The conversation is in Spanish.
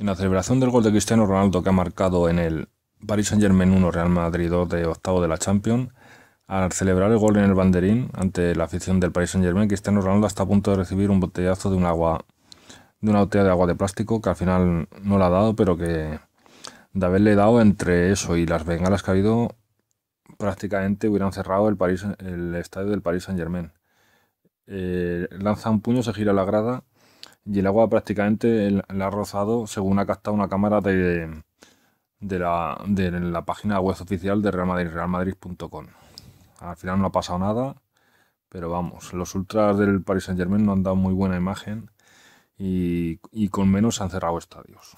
En la celebración del gol de Cristiano Ronaldo que ha marcado en el Paris Saint-Germain 1 Real Madrid 2 de octavo de la Champions, al celebrar el gol en el banderín ante la afición del Paris Saint-Germain, Cristiano Ronaldo está a punto de recibir un botellazo de un agua de una botella de agua de plástico que al final no la ha dado, pero que de haberle dado entre eso y las bengalas que ha habido, prácticamente hubieran cerrado el, estadio del Paris Saint Germain. Eh, lanza un puño, se gira la grada y el agua prácticamente la ha rozado según ha captado una cámara de, de, la, página web oficial de Real Madrid, realmadrid.com. Al final no ha pasado nada, pero vamos, los ultras del Paris Saint Germain no han dado muy buena imagen y, y con menos han cerrado estadios.